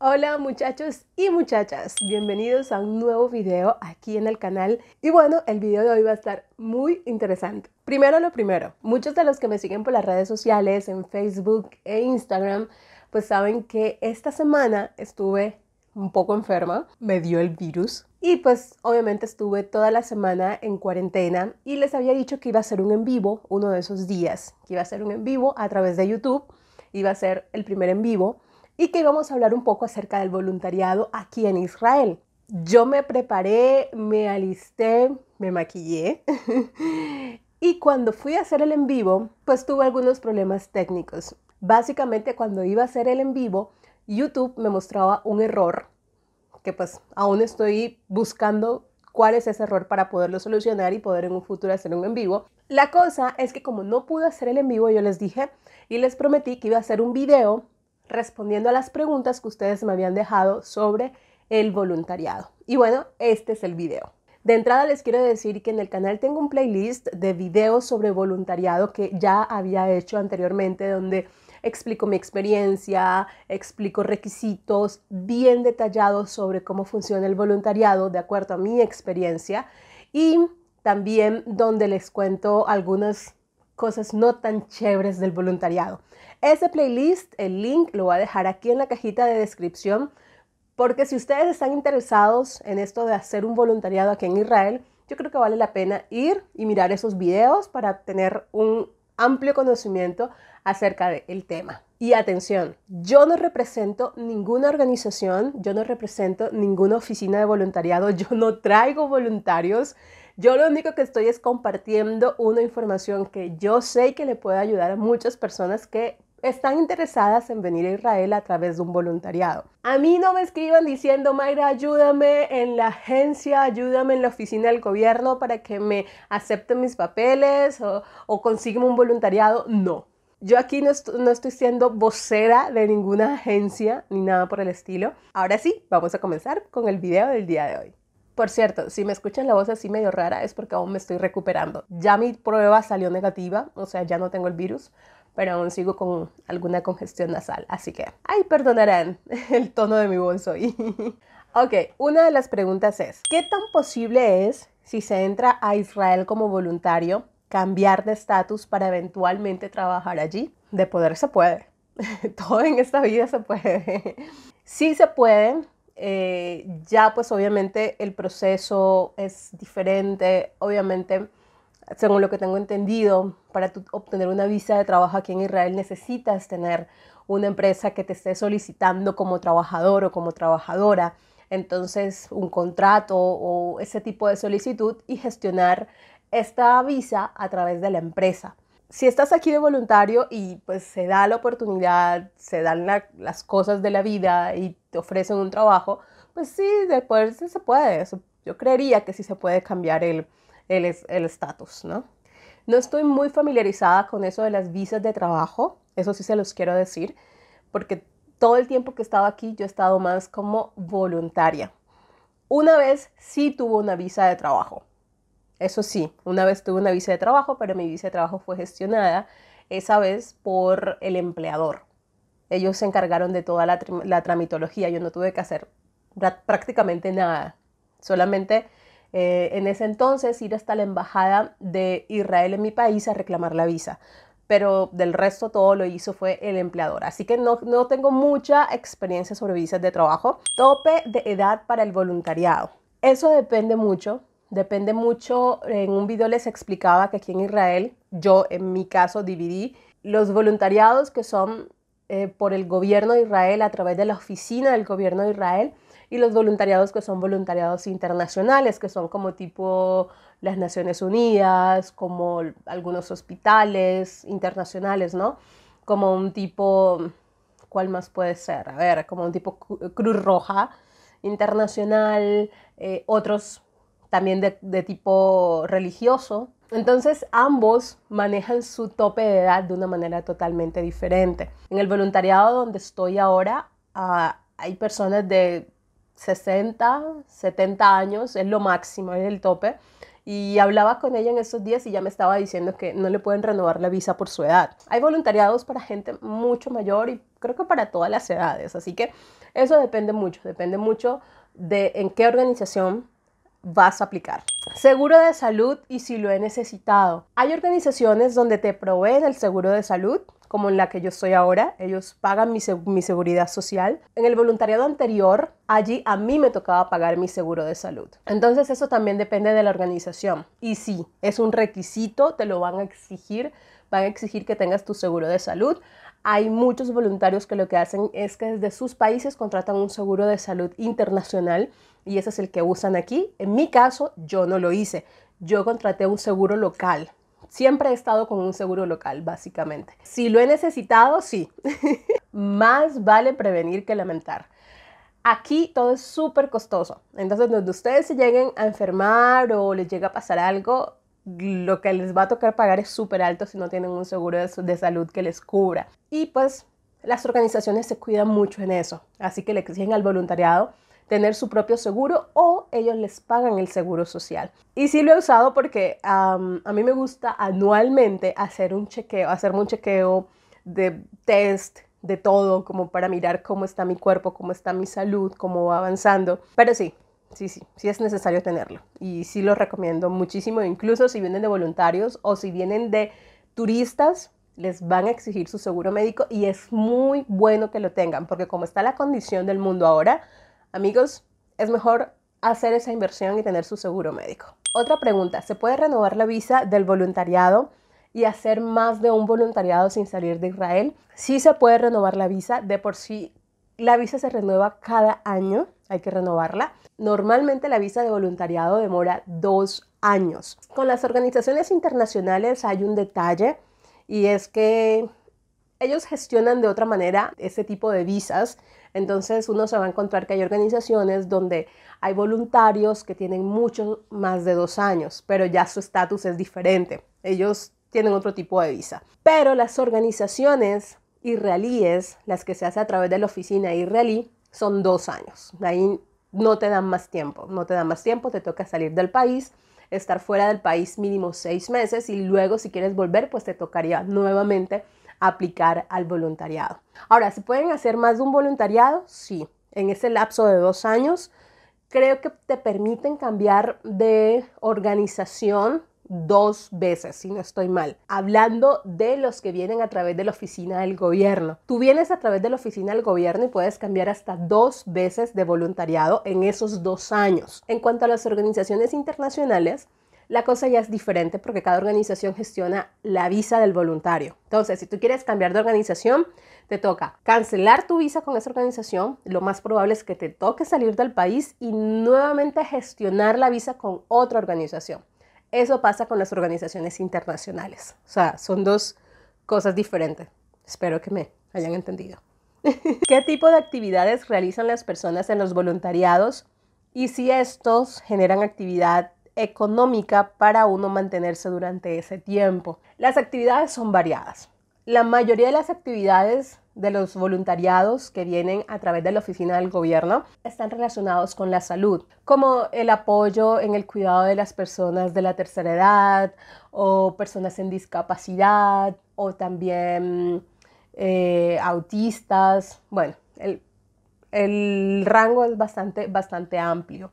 Hola muchachos y muchachas, bienvenidos a un nuevo video aquí en el canal y bueno, el video de hoy va a estar muy interesante. Primero lo primero, muchos de los que me siguen por las redes sociales, en Facebook e Instagram, pues saben que esta semana estuve un poco enferma, me dio el virus y pues obviamente estuve toda la semana en cuarentena y les había dicho que iba a ser un en vivo uno de esos días, que iba a ser un en vivo a través de YouTube, iba a ser el primer en vivo y que íbamos a hablar un poco acerca del voluntariado aquí en Israel. Yo me preparé, me alisté, me maquillé y cuando fui a hacer el en vivo, pues tuve algunos problemas técnicos. Básicamente cuando iba a hacer el en vivo, YouTube me mostraba un error que pues aún estoy buscando cuál es ese error para poderlo solucionar y poder en un futuro hacer un en vivo. La cosa es que como no pude hacer el en vivo, yo les dije y les prometí que iba a hacer un video respondiendo a las preguntas que ustedes me habían dejado sobre el voluntariado. Y bueno, este es el video. De entrada les quiero decir que en el canal tengo un playlist de videos sobre voluntariado que ya había hecho anteriormente donde explico mi experiencia, explico requisitos bien detallados sobre cómo funciona el voluntariado de acuerdo a mi experiencia y también donde les cuento algunas cosas no tan chéveres del voluntariado. Ese playlist, el link lo voy a dejar aquí en la cajita de descripción, porque si ustedes están interesados en esto de hacer un voluntariado aquí en Israel, yo creo que vale la pena ir y mirar esos videos para tener un amplio conocimiento acerca del tema. Y atención, yo no represento ninguna organización, yo no represento ninguna oficina de voluntariado, yo no traigo voluntarios. Yo lo único que estoy es compartiendo una información que yo sé que le puede ayudar a muchas personas que están interesadas en venir a Israel a través de un voluntariado. A mí no me escriban diciendo, Mayra, ayúdame en la agencia, ayúdame en la oficina del gobierno para que me acepten mis papeles o, o un voluntariado. No. Yo aquí no estoy siendo vocera de ninguna agencia ni nada por el estilo. Ahora sí, vamos a comenzar con el video del día de hoy. Por cierto, si me escuchan la voz así medio rara es porque aún me estoy recuperando. Ya mi prueba salió negativa, o sea, ya no tengo el virus, pero aún sigo con alguna congestión nasal, así que, ay, perdonarán el tono de mi voz hoy. ok, una de las preguntas es, ¿qué tan posible es, si se entra a Israel como voluntario, cambiar de estatus para eventualmente trabajar allí? De poder se puede. Todo en esta vida se puede. sí se puede, eh, ya pues obviamente el proceso es diferente, obviamente según lo que tengo entendido, para obtener una visa de trabajo aquí en Israel necesitas tener una empresa que te esté solicitando como trabajador o como trabajadora, entonces un contrato o ese tipo de solicitud y gestionar esta visa a través de la empresa si estás aquí de voluntario y pues se da la oportunidad, se dan las cosas de la vida y te ofrecen un trabajo, pues sí, después se puede. Yo creería que sí se puede cambiar el estatus, el, ¿no? No estoy muy familiarizada con eso de las visas de trabajo, eso sí se los quiero decir, porque todo el tiempo que he estado aquí yo he estado más como voluntaria. Una vez sí tuve una visa de trabajo, eso sí, una vez tuve una visa de trabajo, pero mi visa de trabajo fue gestionada esa vez por el empleador. Ellos se encargaron de toda la, tramitología, yo no tuve que hacer prácticamente nada, solamente eh, en ese entonces ir hasta la embajada de Israel en mi país a reclamar la visa, pero del resto todo lo hizo fue el empleador. Así que no tengo mucha experiencia sobre visas de trabajo. Tope de edad para el voluntariado. Eso depende mucho Depende mucho, en un video les explicaba que aquí en Israel, yo en mi caso dividí los voluntariados que son eh, por el gobierno de Israel a través de la oficina del gobierno de Israel y los voluntariados que son voluntariados internacionales, que son como tipo las Naciones Unidas, como algunos hospitales internacionales, ¿no? Como un tipo, ¿cuál más puede ser? A ver, como un tipo Cruz Roja internacional, eh, otros también de, tipo religioso. Entonces ambos manejan su tope de edad de una manera totalmente diferente. En el voluntariado donde estoy ahora ah, hay personas de 60, 70 años, es lo máximo, es el tope. Y hablaba con ella en esos días y ya me estaba diciendo que no le pueden renovar la visa por su edad. Hay voluntariados para gente mucho mayor y creo que para todas las edades. Así que eso depende mucho, depende mucho de en qué organización vas a aplicar. Seguro de salud y si lo he necesitado. Hay organizaciones donde te proveen el seguro de salud, como en la que yo estoy ahora. Ellos pagan mi, seguridad social. En el voluntariado anterior, allí a mí me tocaba pagar mi seguro de salud. Entonces eso también depende de la organización. Y sí, es un requisito, te lo van a exigir. Van a exigir que tengas tu seguro de salud. Hay muchos voluntarios que lo que hacen es que desde sus países contratan un seguro de salud internacional y ese es el que usan aquí. En mi caso, yo no lo hice. Yo contraté un seguro local. Siempre he estado con un seguro local, básicamente. Si lo he necesitado, sí. Más vale prevenir que lamentar. Aquí todo es súper costoso. Entonces, donde ustedes se lleguen a enfermar o les llega a pasar algo, lo que les va a tocar pagar es súper alto si no tienen un seguro de, salud que les cubra. Y pues las organizaciones se cuidan mucho en eso. Así que le exigen al voluntariado tener su propio seguro o ellos les pagan el seguro social. Y sí lo he usado porque a mí me gusta anualmente hacer un chequeo, hacer un chequeo de test, de todo, como para mirar cómo está mi cuerpo, cómo está mi salud, cómo va avanzando. Pero sí, sí, sí, sí es necesario tenerlo. Y sí lo recomiendo muchísimo, incluso si vienen de voluntarios o si vienen de turistas, les van a exigir su seguro médico y es muy bueno que lo tengan, porque como está la condición del mundo ahora, Amigos, es mejor hacer esa inversión y tener su seguro médico. Otra pregunta, ¿se puede renovar la visa del voluntariado y hacer más de un voluntariado sin salir de Israel? Sí se puede renovar la visa, de por sí la visa se renueva cada año, hay que renovarla. Normalmente la visa de voluntariado demora dos años. Con las organizaciones internacionales hay un detalle y es que ellos gestionan de otra manera ese tipo de visas. Entonces uno se va a encontrar que hay organizaciones donde hay voluntarios que tienen mucho más de dos años, pero ya su estatus es diferente. Ellos tienen otro tipo de visa. Pero las organizaciones israelíes, las que se hace a través de la oficina israelí, son dos años. Ahí no te dan más tiempo, no te dan más tiempo, te toca salir del país, estar fuera del país mínimo seis meses y luego si quieres volver, pues te tocaría nuevamente aplicar al voluntariado. Ahora, ¿se pueden hacer más de un voluntariado? Sí, en ese lapso de dos años creo que te permiten cambiar de organización dos veces, si no estoy mal, hablando de los que vienen a través de la oficina del gobierno. Tú vienes a través de la oficina del gobierno y puedes cambiar hasta dos veces de voluntariado en esos dos años. En cuanto a las organizaciones internacionales, la cosa ya es diferente porque cada organización gestiona la visa del voluntario. Entonces, si tú quieres cambiar de organización, te toca cancelar tu visa con esa organización. Lo más probable es que te toque salir del país y nuevamente gestionar la visa con otra organización. Eso pasa con las organizaciones internacionales. O sea, son dos cosas diferentes. Espero que me hayan entendido. ¿Qué tipo de actividades realizan las personas en los voluntariados? Y si estos generan actividad económica para uno mantenerse durante ese tiempo. Las actividades son variadas. La mayoría de las actividades de los voluntariados que vienen a través de la oficina del gobierno están relacionados con la salud, como el apoyo en el cuidado de las personas de la tercera edad o personas en discapacidad o también eh, autistas. Bueno, el, el rango es bastante, bastante amplio.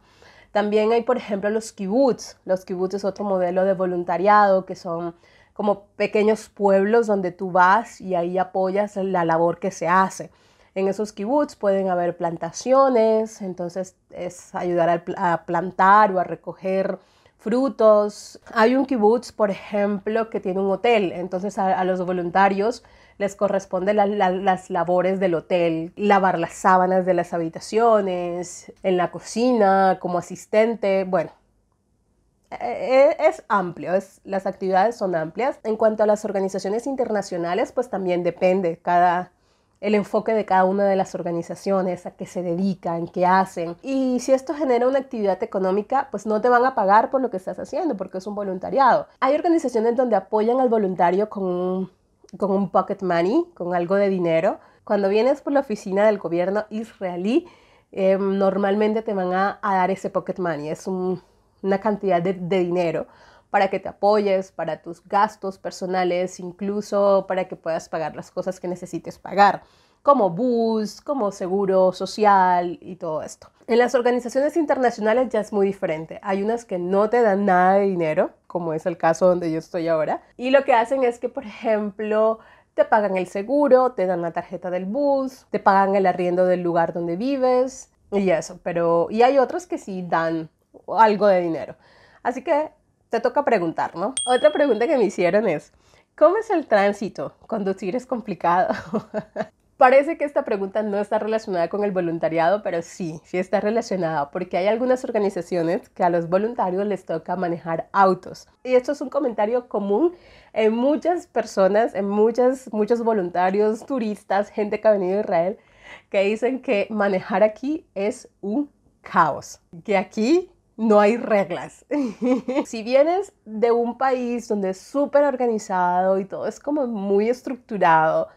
También hay, por ejemplo, los kibbutz. Los kibbutz es otro modelo de voluntariado que son como pequeños pueblos donde tú vas y ahí apoyas la labor que se hace. En esos kibbutz pueden haber plantaciones, entonces es ayudar a plantar o a recoger frutos. Hay un kibutz, por ejemplo, que tiene un hotel, entonces a, los voluntarios les corresponde las labores del hotel, lavar las sábanas de las habitaciones, en la cocina, como asistente, bueno. E, e, es amplio, las actividades son amplias. En cuanto a las organizaciones internacionales, pues también depende. Cada, el enfoque de cada una de las organizaciones, a qué se dedican, qué hacen. Y si esto genera una actividad económica, pues no te van a pagar por lo que estás haciendo, porque es un voluntariado. Hay organizaciones donde apoyan al voluntario con un, pocket money, con algo de dinero. Cuando vienes por la oficina del gobierno israelí, em, normalmente te van a, dar ese pocket money, es una cantidad de, de dinero para que te apoyes, para tus gastos personales, incluso para que puedas pagar las cosas que necesites pagar como bus, como seguro social y todo esto. En las organizaciones internacionales ya es muy diferente. Hay unas que no te dan nada de dinero, como es el caso donde yo estoy ahora, y lo que hacen es que, por ejemplo, te pagan el seguro, te dan la tarjeta del bus, te pagan el arriendo del lugar donde vives y eso, pero y hay otras que sí dan algo de dinero. Así que toca preguntar, ¿no? Otra pregunta que me hicieron es, ¿cómo es el tránsito? Conducir es complicado. Parece que esta pregunta no está relacionada con el voluntariado, pero sí, sí está relacionada, porque hay algunas organizaciones que a los voluntarios les toca manejar autos. Y esto es un comentario común en muchas personas, en muchas, muchos voluntarios, turistas, gente que ha venido a Israel, que dicen que manejar aquí es un caos, que aquí no hay reglas. si vienes de un país donde es súper organizado y todo es como muy estructurado,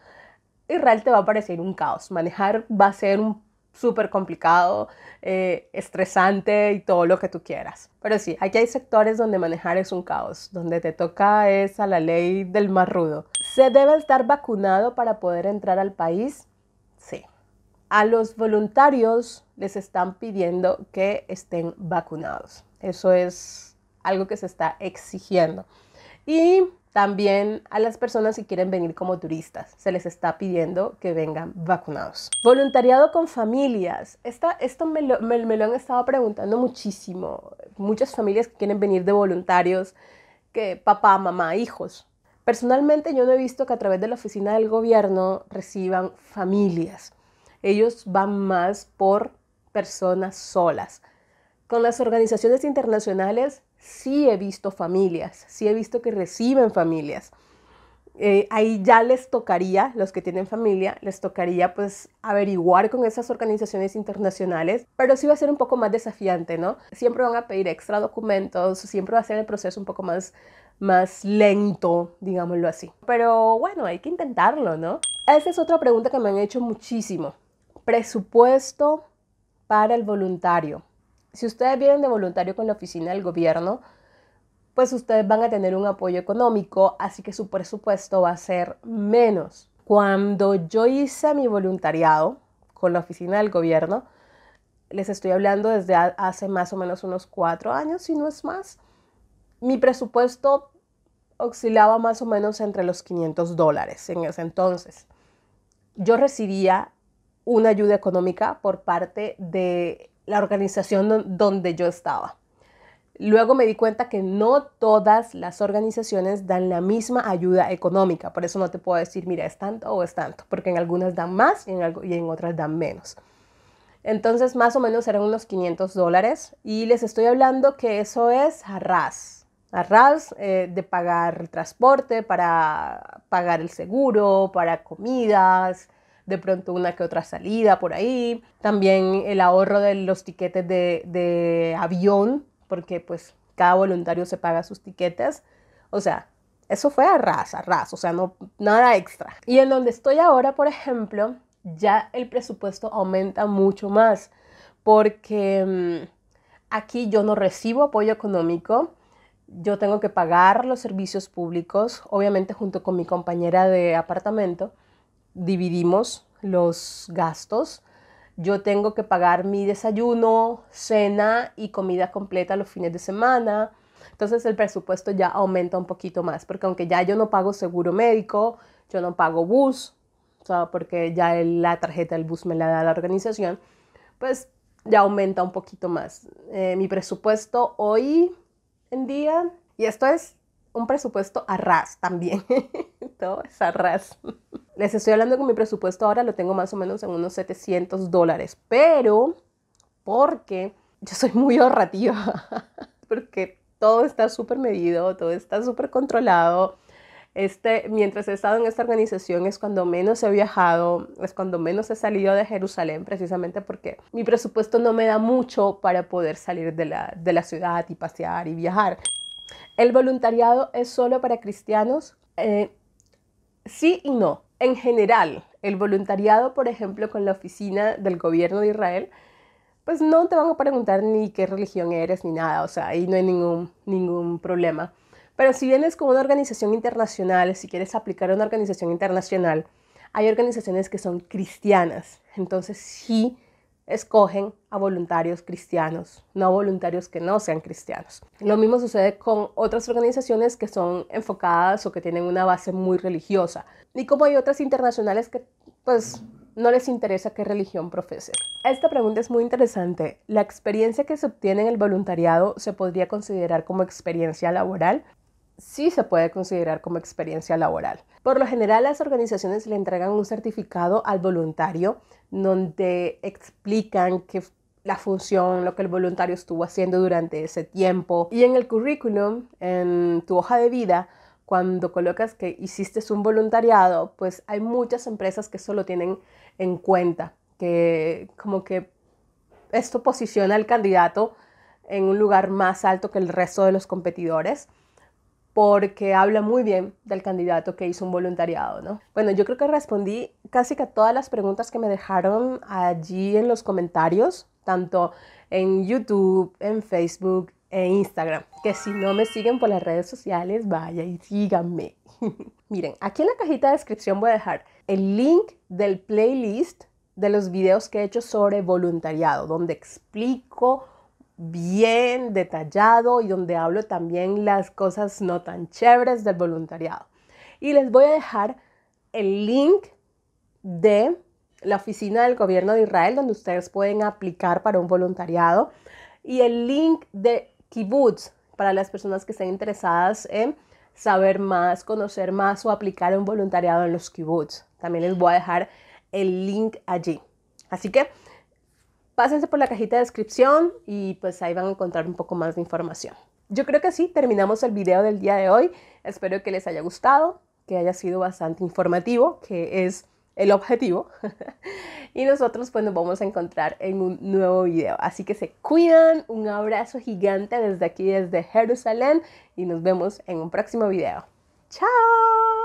Israel te va a parecer un caos. Manejar va a ser un súper complicado, eh, estresante y todo lo que tú quieras. Pero sí, aquí hay sectores donde manejar es un caos, donde te toca es a la ley del más rudo. Se debe estar vacunado para poder entrar al país a los voluntarios les están pidiendo que estén vacunados. Eso es algo que se está exigiendo. Y también a las personas que quieren venir como turistas, se les está pidiendo que vengan vacunados. Voluntariado con familias. esto me lo, han estado preguntando muchísimo. Muchas familias quieren venir de voluntarios, que papá, mamá, hijos. Personalmente yo no he visto que a través de la oficina del gobierno reciban familias ellos van más por personas solas. Con las organizaciones internacionales sí he visto familias, sí he visto que reciben familias. Eh, ahí ya les tocaría, los que tienen familia, les tocaría pues averiguar con esas organizaciones internacionales, pero sí va a ser un poco más desafiante, ¿no? Siempre van a pedir extra documentos, siempre va a ser el proceso un poco más, más lento, digámoslo así. Pero bueno, hay que intentarlo, ¿no? Esa es otra pregunta que me han hecho muchísimo presupuesto para el voluntario. Si ustedes vienen de voluntario con la oficina del gobierno, pues ustedes van a tener un apoyo económico, así que su presupuesto va a ser menos. Cuando yo hice mi voluntariado con la oficina del gobierno, les estoy hablando desde hace más o menos unos cuatro años, si no es más, mi presupuesto oscilaba más o menos entre los 500 dólares en ese entonces. Yo recibía una ayuda económica por parte de la organización donde yo estaba. Luego me di cuenta que no todas las organizaciones dan la misma ayuda económica, por eso no te puedo decir, mira, es tanto o es tanto, porque en algunas dan más y en, otras dan menos. Entonces, más o menos eran unos 500 dólares y les estoy hablando que eso es a ras, a ras eh, de pagar transporte, para pagar el seguro, para comidas, de pronto una que otra salida por ahí, también el ahorro de los tiquetes de, avión, porque pues cada voluntario se paga sus tiquetes, o sea, eso fue a ras, a ras, o sea, no, nada extra. Y en donde estoy ahora, por ejemplo, ya el presupuesto aumenta mucho más, porque mm, aquí yo no recibo apoyo económico, yo tengo que pagar los servicios públicos, obviamente junto con mi compañera de apartamento, dividimos los gastos. Yo tengo que pagar mi desayuno, cena y comida completa los fines de semana. Entonces el presupuesto ya aumenta un poquito más, porque aunque ya yo no pago seguro médico, yo no pago bus, porque ya la tarjeta del bus me la da la organización, pues ya aumenta un poquito más. Eh, mi presupuesto hoy en día, y esto es un presupuesto a ras también, todo es a ras. Les estoy hablando con mi presupuesto ahora lo tengo más o menos en unos 700 dólares, pero porque yo soy muy ahorrativa, porque todo está súper medido, todo está súper controlado. Este, mientras he estado en esta organización es cuando menos he viajado, es cuando menos he salido de Jerusalén, precisamente porque mi presupuesto no me da mucho para poder salir de la, ciudad y pasear y viajar. El voluntariado es solo para cristianos. Eh, sí y no en general, el voluntariado, por ejemplo, con la oficina del gobierno de Israel, pues no te van a preguntar ni qué religión eres ni nada, o sea, ahí no hay ningún, ningún problema. Pero si vienes como una organización internacional, si quieres aplicar a una organización internacional, hay organizaciones que son cristianas, entonces sí escogen a voluntarios cristianos, no voluntarios que no sean cristianos. Lo mismo sucede con otras organizaciones que son enfocadas o que tienen una base muy religiosa. Y como hay otras internacionales que pues no les interesa qué religión profesen. Esta pregunta es muy interesante. ¿La experiencia que se obtiene en el voluntariado se podría considerar como experiencia laboral? sí se puede considerar como experiencia laboral. Por lo general, las organizaciones le entregan un certificado al voluntario donde explican que la función, lo que el voluntario estuvo haciendo durante ese tiempo. Y en el currículum, en tu hoja de vida, cuando colocas que hiciste un voluntariado, pues hay muchas empresas que eso lo tienen en cuenta, que como que esto posiciona al candidato en un lugar más alto que el resto de los competidores porque habla muy bien del candidato que hizo un voluntariado, ¿no? Bueno, yo creo que respondí casi que todas las preguntas que me dejaron allí en los comentarios, tanto en YouTube, en Facebook e Instagram. Que si no me siguen por las redes sociales, vaya y síganme. Miren, aquí en la cajita de descripción voy a dejar el link del playlist de los videos que he hecho sobre voluntariado, donde explico bien detallado y donde hablo también las cosas no tan chéveres del voluntariado. Y les voy a dejar el link de la oficina del gobierno de Israel donde ustedes pueden aplicar para un voluntariado y el link de kibbutz para las personas que estén interesadas en saber más, conocer más o aplicar un voluntariado en los kibbutz. También les voy a dejar el link allí. Así que pásense por la cajita de descripción y pues ahí van a encontrar un poco más de información. Yo creo que sí, terminamos el video del día de hoy. Espero que les haya gustado, que haya sido bastante informativo, que es el objetivo. y nosotros pues nos vamos a encontrar en un nuevo video. Así que se cuidan, un abrazo gigante desde aquí, desde Jerusalén y nos vemos en un próximo video. ¡Chao!